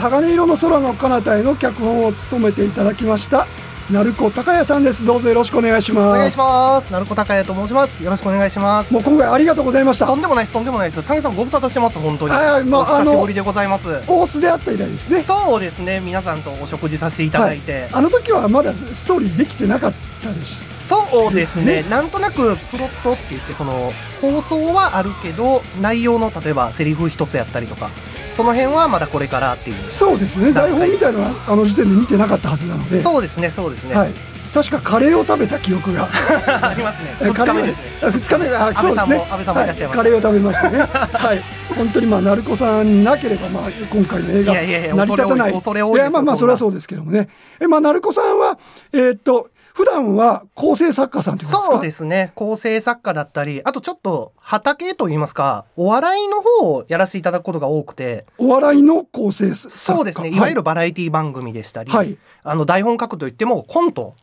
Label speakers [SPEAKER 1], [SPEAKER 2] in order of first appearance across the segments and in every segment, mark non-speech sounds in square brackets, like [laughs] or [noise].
[SPEAKER 1] 鋼色の空の彼方への脚本を務めていただきました鳴子高也さんですどうぞよろしくお願いしますお願いします鳴子高也と申しますよろしくお願いしますもう今回ありがとうございましたとんでもないですとんでもないです影さんご無沙
[SPEAKER 2] 汰してます本当にはいまああのでございます大須であった以来ですねそうですね皆さんとお食事させていただいて、はい、あ
[SPEAKER 1] の時はまだストーリーできてなかったったりしそうですね、ね、な
[SPEAKER 2] んとなくプロットって言ってその放送はあるけど内容の例えばセリフ一つやったりとかその辺はまだこれからっていう
[SPEAKER 1] そうですね台本みたいなのはあの時点で見てなかったはずなのでそうですねそうですね、はい、確かカレーを食べた記憶が [laughs]
[SPEAKER 2] ありますね2日目ですね2日目そうですね安倍さんもいらっしゃいました、はい、カレ
[SPEAKER 1] ーを食べましたね [laughs] はい本当にまあ鳴子さんなければまあ今回の映画成り立たないいやまあまあそれはそうですけどもねえまあ鳴子さんはえー、っと普段は構成作家さんってこと
[SPEAKER 2] ですかそうですね構成作家だったりあとちょっと畑といいますかお笑いの方をやらせていただくことが多くてお笑いの構成作家そうですねいわゆるバラエティ番組でしたり、はい、あの台本書くといってもコント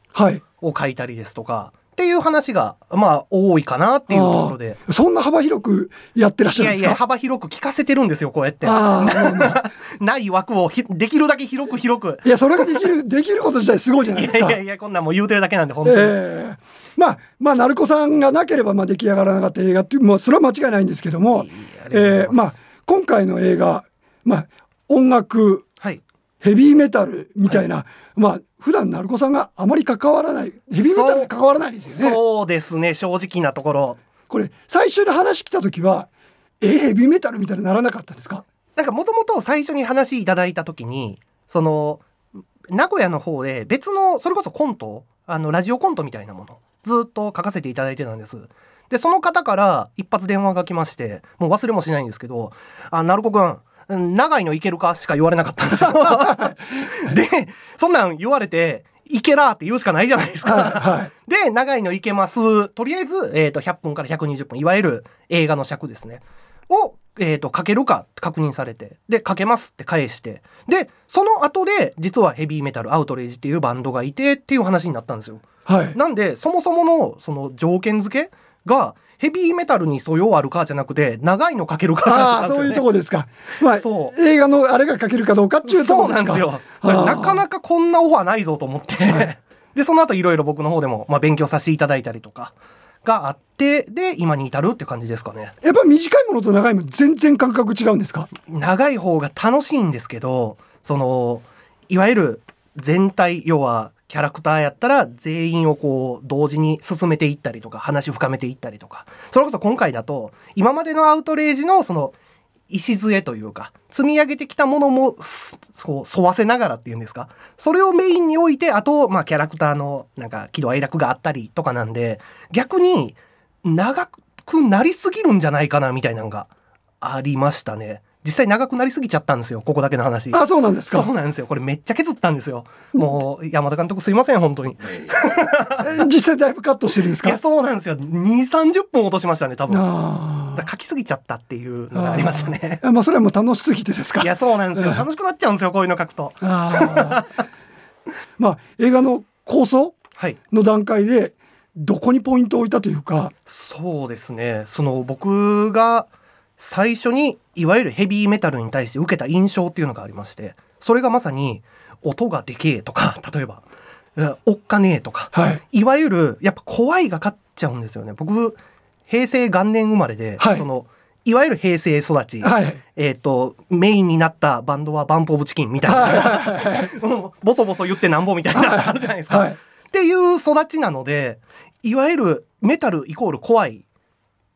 [SPEAKER 2] を書いたりですとか、はいっていう話が、まあ、多いかなっていうところで。そんな幅広くやってらっしゃるんですかいやいや、幅広く聞かせてるんですよ、こうやって。[laughs] ない枠をできるだけ広く広く。いや、
[SPEAKER 1] それができる、[laughs] できること自体すごいじゃないですか。いやいや
[SPEAKER 2] こんなんもう言うてるだけなんで、本当に。えー、
[SPEAKER 1] まあ、まあ、鳴子さんがなければ、まあ、出来上がらなかった映画っていう、まあ、それは間違いないんですけども、ええー、まあ、今回の映画、まあ、音楽、ヘビーメタルみたいな、はい、まあ普段鳴子さんがあまり関わらないヘビーメタルに関わらないですよねそうですね正直なところこれ最初に話来た時はえヘビーメタ
[SPEAKER 2] ルみたいにならなかったんですかなんかもともと最初に話いただいた時にその名古屋の方で別のそれこそコントあのラジオコントみたいなものずっと書かせていただいてたんですでその方から一発電話が来ましてもう忘れもしないんですけど「あ鳴子くん長いのいけるかしか言われなかったんですよ。[laughs] で、そんなん言われて、いけらって言うしかないじゃないですか。はいはい、で、長いのいけます。とりあえず、えっ、ー、と、100分から120分、いわゆる映画の尺ですね。を、えっ、ー、と、かけるか確認されて、で、かけますって返して、で、その後で、実はヘビーメタルアウトレイジっていうバンドがいてっていう話になったんですよ。はい、なんで、そもそもの、その条件付けが、ヘビーメタルに素養あるかじゃなくて長いのかけるか、あそういうと
[SPEAKER 1] こですか、まあ、そ
[SPEAKER 2] う映画のあれがかけるかどうかっていうとこなんですよなかなかこんなオファーないぞと思って、はい、でその後いろいろ僕の方でも、まあ、勉強させていただいたりとかがあってで今に至るって感じですかねやっぱ短いものと長いもの全然感覚違うんですか長い方が楽しいんですけどそのいわゆる全体要はキャラクターやったら全員をこう同時に進めていったりとか話深めていったりとかそれこそ今回だと今までのアウトレイジのその礎というか積み上げてきたものもそう沿わせながらっていうんですかそれをメインに置いてあとまあキャラクターのなんか喜怒哀楽があったりとかなんで逆に長くなりすぎるんじゃないかなみたいなのがありましたね。実際長くなりすぎちゃったんですよここだけの話あそうなんですかそうなんですよこれめっちゃ削ったんですよもう山田監督すいません本当に
[SPEAKER 1] [laughs] 実際だいぶカットしてるん
[SPEAKER 2] ですかいやそうなんですよ2三3 0分落としましたね多分あ書きすぎちゃったっていうのがありました
[SPEAKER 1] ねまあそれはもう楽しすぎてですかいやそうなんですよ、楽し
[SPEAKER 2] くなっちゃうんですよこういうの書くと [laughs] ま
[SPEAKER 1] あ映画の構想の段階で、どこにポイントを置いたというか
[SPEAKER 2] そうですねその
[SPEAKER 1] 僕が最初に
[SPEAKER 2] いわゆるヘビーメタルに対して受けた印象っていうのがありましてそれがまさに音がでけえとか [laughs] 例えばおっかねえとか、はい、いわゆるやっぱ怖いが勝っちゃうんですよね僕平成元年生まれで、はい、そのいわゆる平成育ち、はい、えーと、メインになったバンドはバンプ・オブ・チキンみたいな、はい、[laughs] ボソボソ言ってなんぼみたいなあるじゃないですか。はい、っていう育ちなのでいわゆるメタルイコール怖い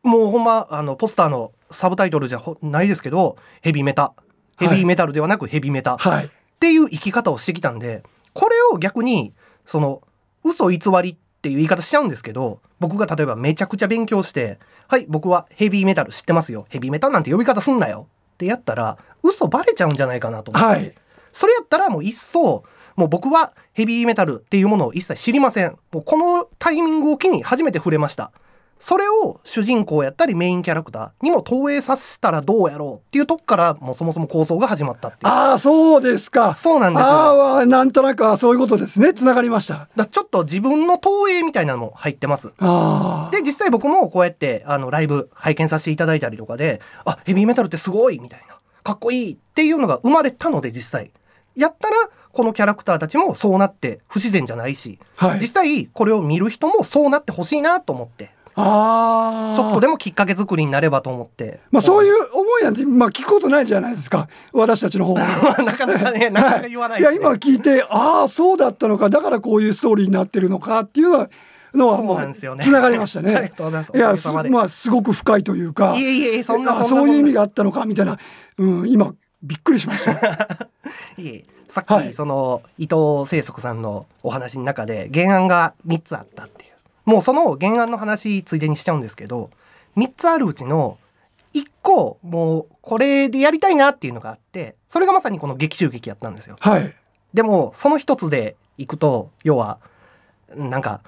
[SPEAKER 2] もうほんまあのポスターのサブタイトルじゃないですけどヘビメタヘビーメタルではなくヘビメタ、はい、っていう生き方をしてきたんでこれを逆にその嘘偽りっていう言い方しちゃうんですけど僕が例えばめちゃくちゃ勉強して「はい僕はヘビーメタル知ってますよヘビーメタなんて呼び方すんなよ」ってやったら嘘バレちゃうんじゃないかなと思って、はい、それやったらもう一層もう僕はヘビーメタルっていうものを一切知りませんもうこのタイミングを機に初めて触れましたそれを主人公やったりメインキャラクターにも投影させたらどうやろうっていうとこからもうそもそも構想が始まったって
[SPEAKER 1] いうああそうですかそうなんですああな
[SPEAKER 2] んとなくそういうことですねつながりましただちょっと自分の投影みたいなのも入ってますで実際僕もこうやってあのライブ拝見させていただいたりとかであヘビーメタルってすごいみたいなかっこいいっていうのが生まれたので実際やったらこのキャラクターたちもそうなって不自然じゃないし、はい、実際これを見る人もそうなってほしいな
[SPEAKER 1] と思ってあ
[SPEAKER 2] ちょっとでもきっかけ作りになればと思って、
[SPEAKER 1] まあ、そういう思いなんて、まあ、聞くことないじゃないですか私たちの方は [laughs] なかな
[SPEAKER 2] かね [laughs] なかなか言わない、ね、いや今
[SPEAKER 1] 聞いてああそうだったのかだからこういうストーリーになってるのかっていうのはのはもうつながりましたね。[laughs] ありがとうございます。やすまあすごく深いというか、いえいえそんなそういう意味があったのかみたいな、うん今びっくりしました。
[SPEAKER 2] いえさっき、はい、その伊藤清則さんのお話の中で原案が三つあったっていう。もうその原案の話ついでにしちゃうんですけど3つあるうちの1個もうこれでやりたいなっていうのがあってそれがまさにこの劇中劇やったんですよ。はい、でもその1つでいくと要はなんか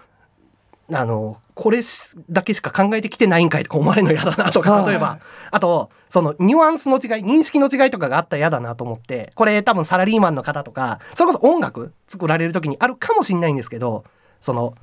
[SPEAKER 2] あのこれだけしか考えてきてないんかいとか思われるの嫌だなとか例えば、はい、あとそのニュアンスの違い認識の違いとかがあったら嫌だなと思ってこれ多分サラリーマンの方とかそれこそ音楽作られる時にあるかもしんないんですけどその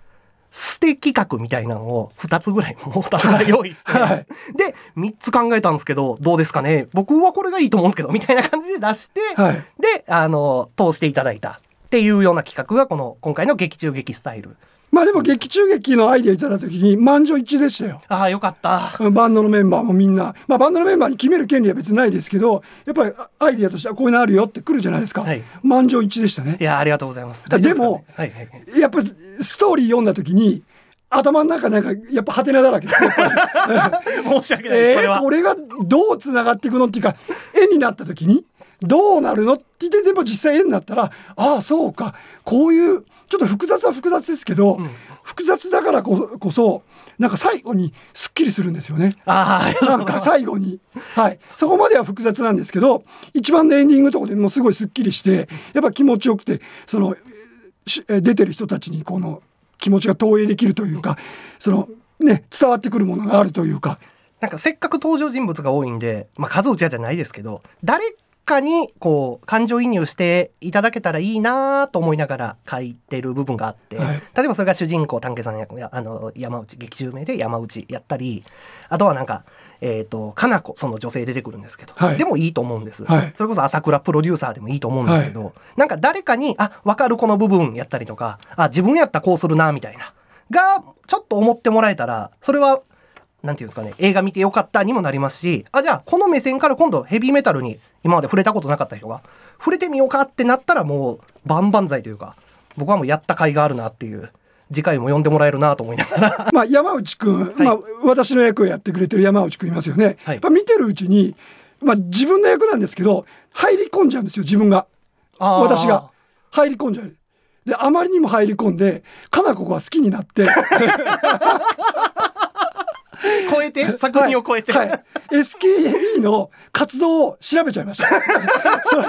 [SPEAKER 2] 捨て企画みたいなのを2つぐらいもう2つ用意して、はい、で3つ考えたんですけどどうですかね僕はこれがいいと思うんですけどみたいな感じで出して、はい、であの通していただいたっていうような企画がこの今回の「劇中劇スタイル」
[SPEAKER 1] まあでも劇中劇のアイデアいただいた時に満場一致でしたよ。ああよかった。バンドのメンバーもみんな、まあ、バンドのメンバーに決める権利は別にないですけどやっぱりアイデアとしてはこういうのあるよってくるじゃないですか、はい、満場一致でしたね。いやありがとうございます。ですね、でも、はいはいやっぱりストーリー読んだ時に頭の中なんかやっぱハテナだらけで [laughs] 申し訳ないです、えー、これがどうつながっていくのっていうか絵になった時にどうなるのって言ってでも実際絵になったらああそうかこういうちょっと複雑は複雑ですけど、うん、複雑だからこそなんか最後にすっきりするんですよね。あなんか最後に、はい、そこまでは複雑なんですけど一番のエンディングとこでもすごいすっきりしてやっぱ気持ちよくてその出てる人たちにこの気持ちが投影できるというかその、ね、伝わってくるものがあるというか。なんかせっかく登場人物が多いんで、まあ、数打ち
[SPEAKER 2] じゃないですけど誰かにこう感情移入していただけたらいいなと思いながら書いてる部分があって、はい、例えばそれが主人公丹下さんやあの山内劇中名で山内やったりあとはなんか、えーと、かなこ」その女性出てくるんですけど、はい、でもいいと思うんです、はい、それこそ朝倉プロデューサーでもいいと思うんですけど、はい、なんか誰かにあ分かるこの部分やったりとかあ自分やったらこうするなみたいながちょっと思ってもらえたらそれはなんていうんですかね映画見てよかったにもなりますしあじゃあこの目線から今度ヘビーメタルに今まで触れたことなかった人が触れてみようかってなったらもう万々歳というか僕はもうやった甲斐があるなっていう次回も呼んでもらえるなと思いながら
[SPEAKER 1] [laughs] まあ山内くん、はい、まあ、私の役をやってくれてる山内くんいますよね、はい、まあ、見てるうちに、まあ、自分の役なんですけど入り込んじゃうんですよ自分が私が入り込んじゃうであまりにも入り込んでかなこが好きになって [laughs] て、作品を超えて。はいはい、SKE の活動を調べちゃいました [laughs] それ。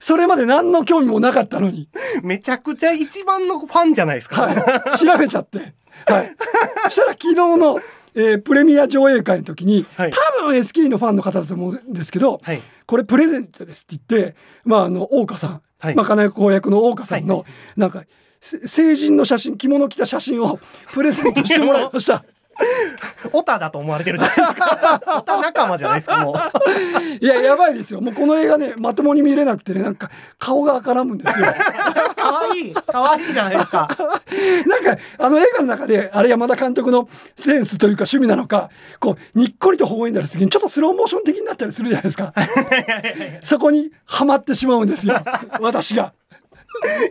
[SPEAKER 1] それまで何の興味もなかったのに。
[SPEAKER 2] めちゃくちゃ一番のファンじゃないですか。は
[SPEAKER 1] い、調べちゃって。はい。したら昨日の、えー、プレミア上映会の時に、はい、多分 SKE のファンの方だと思うんですけど、はい、これプレゼントですって言って、まあ、あの、大岡さん、まあ、金子公役の大岡さんの、はい、なんか、成人の写真着物着た写真をプレゼントしてもらいましたオタだと思われてるじゃないですか。[laughs] オタ仲間じゃないですか、もう。いや、やばいですよ。もうこの映画ね、まともに見れなくてね、なんか顔が絡むんですよ。[laughs] 可愛いい、可愛いいじゃないですか。[laughs] なんか、あの映画の中で、あれ山田監督のセンスというか趣味なのか、こう、にっこりと微笑んだりするに、ちょっとスローモーション的になったりするじゃないですか。そこにはまってしまうんですよ、私が。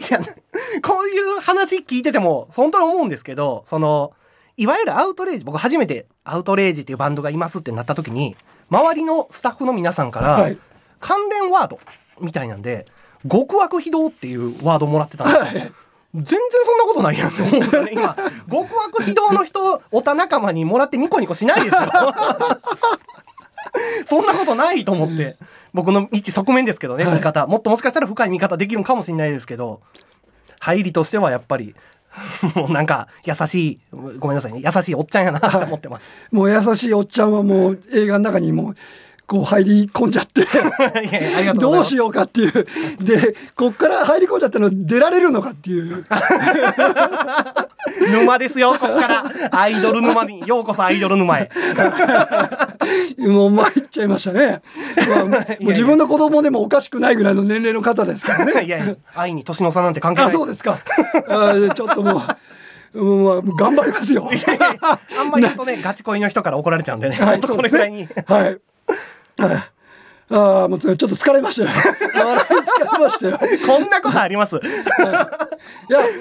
[SPEAKER 2] いや、こういう話聞いてても、本当に思うんですけど、その、いわゆるアウトレイジ僕初めてアウトレイジっていうバンドがいますってなった時に周りのスタッフの皆さんから、はい、関連ワードみたいなんで「極悪非道」っていうワードをもらってたんですよ。はい全然そんなことないやんて思うんですよね今極悪非道の人おた仲間にもらってニコニコしないですよ [laughs] そんなことないと思って、僕の一側面ですけどね、はい、見方もっともしかしたら深い見方できるかもしれないですけど入りとしてはやっぱり [laughs] もうなんか優しいごめんなさいね優しいおっちゃんやなと思ってます、は
[SPEAKER 1] い、もう優しいおっちゃんはもう映画の中にもこう入り込んじゃって [laughs] どうしようかっていうでこっから入り込んじゃったの出られるのかっていう [laughs] 沼ですよこっから
[SPEAKER 2] アイドル沼に
[SPEAKER 1] ようこそアイドル沼へ [laughs] もう参っちゃいましたね、[laughs] もう自分の子供でもおかしくないぐらいの年齢の方ですからね [laughs] いやいや愛に年の差なんて関係ないそうですかあちょっともうう頑張りますよ。いやいやあんまり言うと
[SPEAKER 2] ね、ガチ恋の人から
[SPEAKER 1] 怒られちゃうんでね。はい、ちょっとこれぐらいに。ね、はい。ああ、もうちょっと疲れましたよ。[laughs] 疲れましたよ。こんなことあります。いや、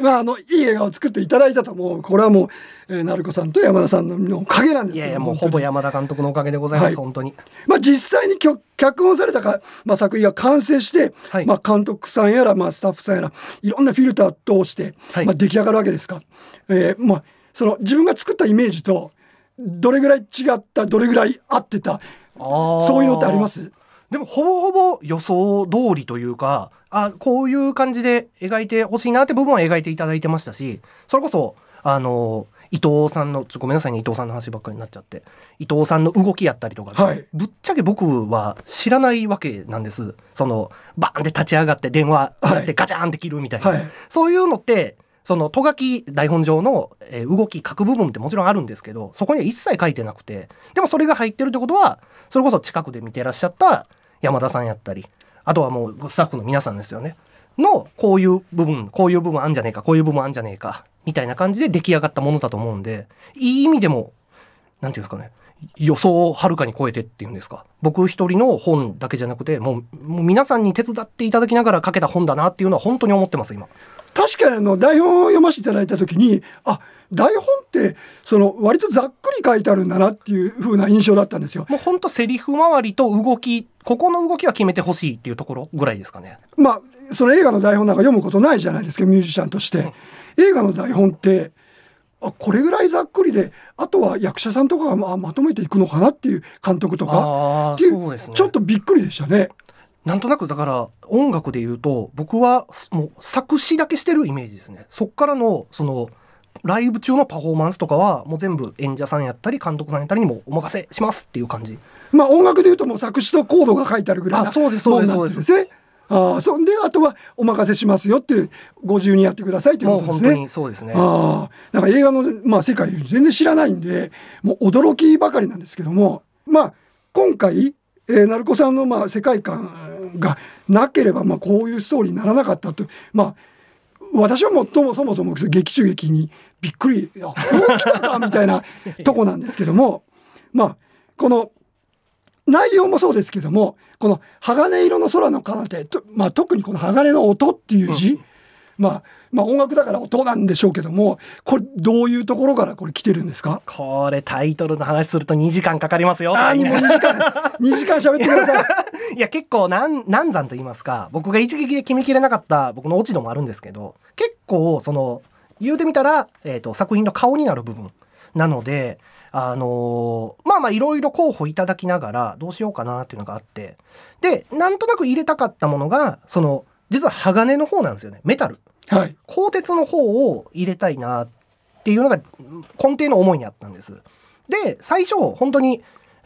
[SPEAKER 1] まあ、あの、いい映画を作っていただいたと、もう、これはもう、えー、鳴子さんと山田さんのおかげなんですけどいやいや、もうほぼ山田監督のおかげでございます、はい、本当に。まあ、実際に脚本されたか、まあ、作品が完成して、はい、まあ、監督さんやら、まあ、スタッフさんやら、いろんなフィルター通して、はい、まあ、出来上がるわけですか。えー、まあ、その、自分が作ったイメージと、どれぐらい違った、どれぐらい合ってた、そういうのってあります
[SPEAKER 2] でもほぼほぼ予想通りというかあこういう感じで描いてほしいなって部分は描いていただいてましたしそれこそあの伊藤さんのごめんなさいね伊藤さんの話ばっかりになっちゃって伊藤さんの動きやったりとか、はい、ぶっちゃけ僕は知らないわけなんですそのバーンって立ち上がって電話やってガチャンって切るみたいな、はいそういうのってそのト書き台本上の動き書く部分ってもちろんあるんですけどそこには一切書いてなくてでもそれが入ってるってことはそれこそ近くで見てらっしゃった山田さんやったりあとはもうスタッフの皆さんですよねのこういう部分こういう部分あんじゃねえかこういう部分あんじゃねえかみたいな感じで出来上がったものだと思うんでいい意味でも何て言うんですかね予想をはるかに超えてっていうんですか僕一人の本だけじゃなくてもう皆さんに手伝っていただきながら書けた本だなっていうのは本当に思ってます今
[SPEAKER 1] 確かにあの台本を読ませていただいた時にあ台本ってその割とざっくり書いてあるんだなっていう風な印象だったんですよ。もう本当セリフ周りと動きここの動きは決めてほしいっていうところ
[SPEAKER 2] ぐらいですかね。
[SPEAKER 1] まあその映画の台本なんか読むことないじゃないですかミュージシャンとして。うん、映画の台本ってあこれぐらいざっくりであとは役者さんとかがままとめていくのかなっていう監督とかっていう、ね、ちょっとびっくりでしたね。なんとなくだから音楽で言うと僕はもう作詞だ
[SPEAKER 2] けしてるイメージですねそっからのそのライブ中のパフォーマンスとかはもう全部演
[SPEAKER 1] 者さんやったり監督さんやったりにもお任せしますっていう感じまあ音楽で言うともう作詞とコードが書いてあるぐらいなそうですそうですそうですねあそんであとはお任せしますよってご自由にやってくださいっていうことですね。もうそうですねあなんか映画の、まあ、世界全然知らないんでもう驚きばかりなんですけどもまあ今回、えー、鳴子さんのまあ世界観がなければ、まあ、こういうストーリーにならなかったとまあ私はもっともそもそも劇中劇にびっくり「あこう来たか」みたいな [laughs] とこなんですけどもまあこの内容もそうですけどもこの「鋼色の空の彼方」と、まあ、特にこの「鋼の音」っていう字、うん、まあ、まあ音楽だから音なんでしょうけどもこれどういうところからこれ来てるんですかこれタイトルの話すると2時間かかりますよあ2時間2時間喋ってください
[SPEAKER 2] いや結構難難産と言いますか僕が一撃で決めきれなかった僕の落ち度もあるんですけど結構その言うてみたら、えーと、作品の顔になる部分なのであのー、まあまあいろいろ候補いただきながらどうしようかなっていうのがあってでなんとなく入れたかったものがその実は鋼の方なんですよねメタル、はい、鋼鉄の方を入れたいなっていうのが根底の思いにあったんですで最初本当に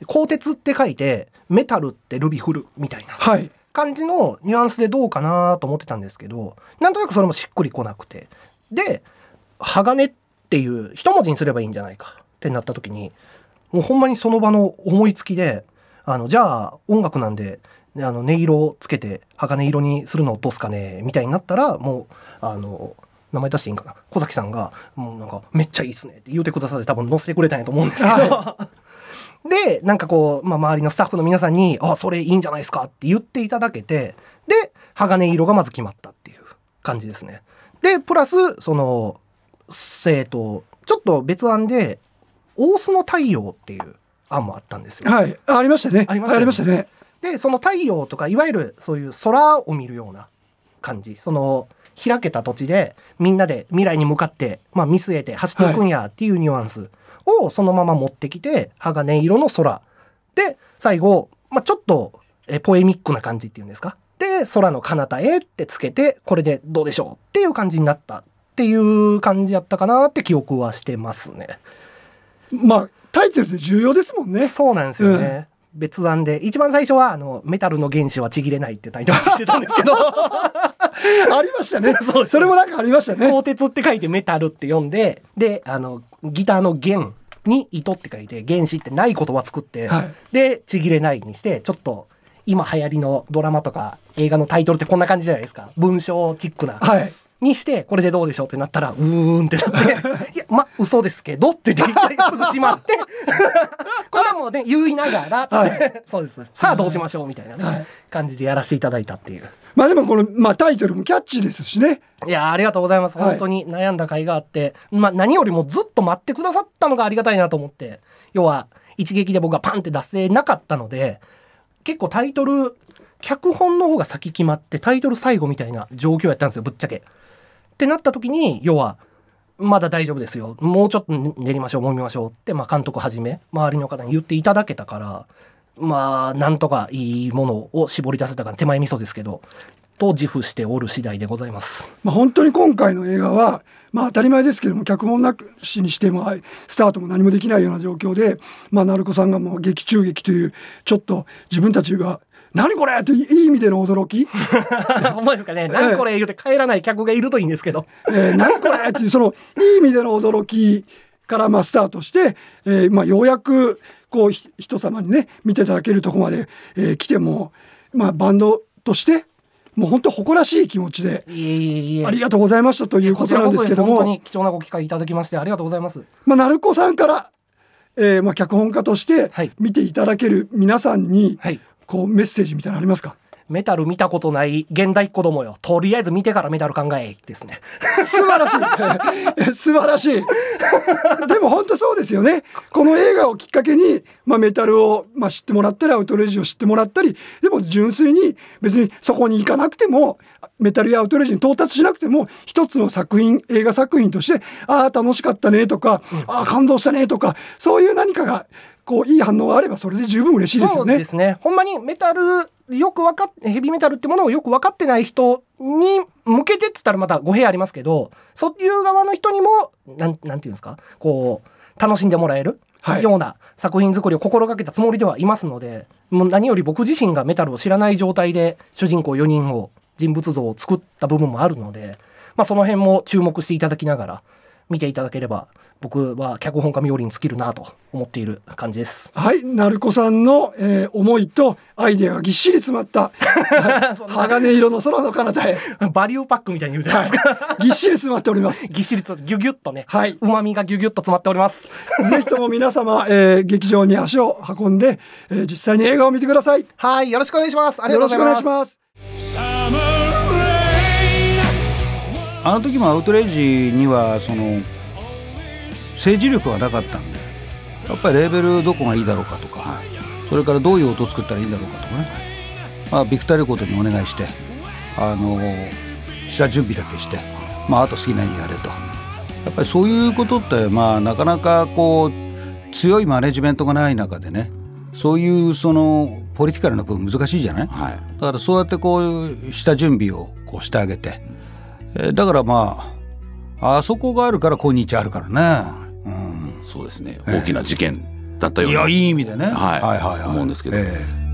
[SPEAKER 2] 鋼鉄って書いてメタルってルビフルみたいな感じのニュアンスでどうかなと思ってたんですけどなんとなくそれもしっくりこなくてで鋼っていう一文字にすればいいんじゃないかってなった時にもうほんまにその場の思いつきであのじゃあ音楽なんであの音色をつけて鋼色にするのをどうすかねみたいになったらもうあの名前出していいんかな小崎さんがもうなんかめっちゃいいっすねって言うてくださって多分載せてくれたんやと思うんですけど、はいで、なんかこう、まあ、周りのスタッフの皆さんに、あ、それいいんじゃないですかって言っていただけて、で、鋼色がまず決まったっていう感じですね。で、プラス、その、えっちょっと別案で、大須の太陽っていう案もあったんですよ。はい。ありましたね。ありましたね。ねで、その太陽とか、いわゆるそういう空を見るような感じ。その、開けた土地でみんなで未来に向かって、まあ、見据えて走っていくんやっていうニュアンス。はいをそのまま持ってきて鋼色の空で最後、まあ、ちょっとえポエミックな感じっていうんですかで空の彼方へってつけてこれでどうでしょうっていう感じになったっていう感じやったかなって記憶はしてますね。まあタイトルで重要ですもんね。そうなんですよね。うん、別案で一番最初はあのメタルの原子はちぎれないってタイトルしてたんですけど [laughs] ありましたね [laughs] それもなんかありましたね鋼鉄って書いてメタルって読んでであのギターの弦に糸って書いて原子ってない言葉作って、はい、でちぎれないにしてちょっと今流行りのドラマとか映画のタイトルってこんな感じじゃないですか文章チックな、はい、にしてこれでどうでしょうってなったらうーんってなって「いやま嘘ですけど」って言って一すぐしまって [laughs] これはもうね言いながら、はい、そうですさあどうしましょうみたいな、
[SPEAKER 1] 感じでやらせていただいたっていう。まあでもこの、まあ、タイトルもキャッチですしね。
[SPEAKER 2] いやありがとうございます、本当に悩んだ甲斐があって、まあ、何よりもずっと待ってくださったのがありがたいなと思って要は一撃で僕がパンって出せなかったので結構タイトル脚本の方が先決まってタイトル最後みたいな状況やったんですよぶっちゃけ。ってなった時に要はまだ大丈夫ですよもうちょっと練りましょう揉みましょうって、まあ、監督はじめ周りの方に言っていただけたからまあなんとかいいものを絞り出せたか手前味噌ですけどと自負しておる次第でございます。
[SPEAKER 1] まあ、本当に今回の映画は、まあ、当たり前ですけども脚本なくしにしてもスタートも何もできないような状況で、まあ、鳴子さんがもう劇中劇というちょっと自分たちが何これっていい意味での驚き
[SPEAKER 2] [laughs] 思いですかね、えー、何これ
[SPEAKER 1] 言うて帰らない客がいるといいんですけど、えー、何これっていうそのいい意味での驚きからまあスタートして、えー、まあようやくこう人様にね見ていただけるとこまで、えー、来ても、まあ、バンドとしてもう本当誇らしい気持ちでありがとうございましたということなんですけども
[SPEAKER 2] 貴重なご機会いただきましてありがとうございます。
[SPEAKER 1] まあ、鳴子さんからえー、まあ脚本家として見ていただける皆さんに、はい、こうメッセージみたいなありますか
[SPEAKER 2] メタル見たことない現代子供よとりあえず見てからメタル考えですね
[SPEAKER 1] 素晴らしい [laughs] 素晴らしいでも本当そうですよねこの映画をきっかけに、まあ、メタルを、まあ、知ってもらったりアウトレジを知ってもらったりでも純粋に別にそこに行かなくてもメタルやアウトレジに到達しなくても一つの作品映画作品としてああ楽しかったねとか、うん、ああ感動したねとかそういう何かがこういい反応があればそれで十分嬉しいですよね。そうですねほ
[SPEAKER 2] んまにメタルよく分かっヘビーメタルってものをよく分かってない人に向けてっつったらまた語弊ありますけどそういう側の人にも何て言うんですかこう楽しんでもらえるような作品作りを心がけたつもりではいますので、もう何より僕自身がメタルを知らない状態で主人公4人を人物像を作った部分もあるので、まあ、その辺も注目していただきながら見ていただければ僕は脚本家冥利に尽きるなと
[SPEAKER 1] 思っている感じですはい鳴子さんの、えー、思いとアイデアがぎっしり詰まった [laughs] 鋼色の空の彼方へバリューパ
[SPEAKER 2] ックみたいに言うじゃないですか、はい、ぎ
[SPEAKER 1] っしり詰まっておりますぎっしりとギュギュッとねはい旨味がギュギュッと詰まっておりますぜひとも皆様、えー、劇場に足を運んで、えー、実際に映画を見てくださいはいよろしくお願いしますありがとうございますよろしくお願いしますあの時もアウトレイジにはその政治力はなかったんでやっぱりレーベルどこがいいだろうかとか、はい、それからどういう音を作ったらいいんだろうかとかね、まあ、ビクタリコートにお願いしてあの下準備だけして、まあ、あと好きなようにやれとやっぱりそういうことって、まあ、なかなかこう強いマネジメントがない中でねそういうそのポリティカルな部分難しいじゃない、はい、だからそうやってこう下準備をこうしてあげて。えだからまああそこがあるから今日あるからね、うん、そうですね大きな事件だったような、いやいい意味でね、はい、はいはいはい思うんですけど、えー